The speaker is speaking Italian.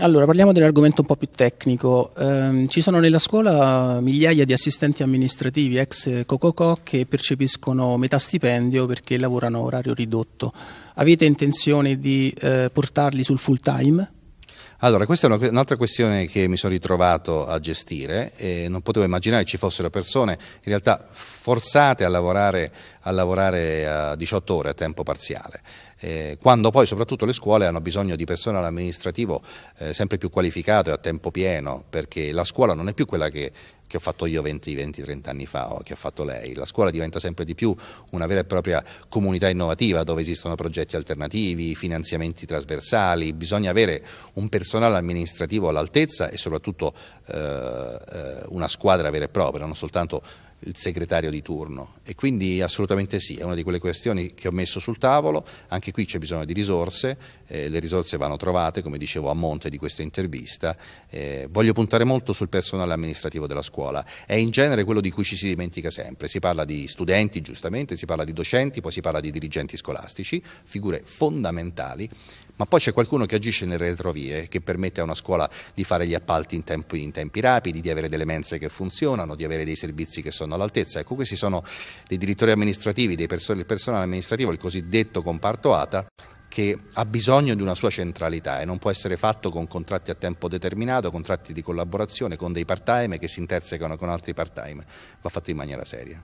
Allora, parliamo dell'argomento un po' più tecnico. Eh, ci sono nella scuola migliaia di assistenti amministrativi ex Cococò che percepiscono metà stipendio perché lavorano a orario ridotto. Avete intenzione di eh, portarli sul full time? Allora, questa è un'altra questione che mi sono ritrovato a gestire e non potevo immaginare ci fossero persone in realtà forzate a lavorare a lavorare a 18 ore a tempo parziale, eh, quando poi soprattutto le scuole hanno bisogno di personale amministrativo eh, sempre più qualificato e a tempo pieno, perché la scuola non è più quella che che ho fatto io 20, 20, 30 anni fa o che ha fatto lei. La scuola diventa sempre di più una vera e propria comunità innovativa dove esistono progetti alternativi, finanziamenti trasversali, bisogna avere un personale amministrativo all'altezza e soprattutto eh, eh una squadra vera e propria, non soltanto il segretario di turno e quindi assolutamente sì, è una di quelle questioni che ho messo sul tavolo, anche qui c'è bisogno di risorse, eh, le risorse vanno trovate come dicevo a monte di questa intervista, eh, voglio puntare molto sul personale amministrativo della scuola, è in genere quello di cui ci si dimentica sempre, si parla di studenti giustamente, si parla di docenti, poi si parla di dirigenti scolastici, figure fondamentali ma poi c'è qualcuno che agisce nelle retrovie, che permette a una scuola di fare gli appalti in tempi, in tempi rapidi, di avere delle mense che funzionano, di avere dei servizi che sono all'altezza. Ecco, questi sono dei direttori amministrativi, del person personale amministrativo, il cosiddetto comparto ATA, che ha bisogno di una sua centralità e non può essere fatto con contratti a tempo determinato, contratti di collaborazione, con dei part-time che si intersecano con altri part-time, va fatto in maniera seria.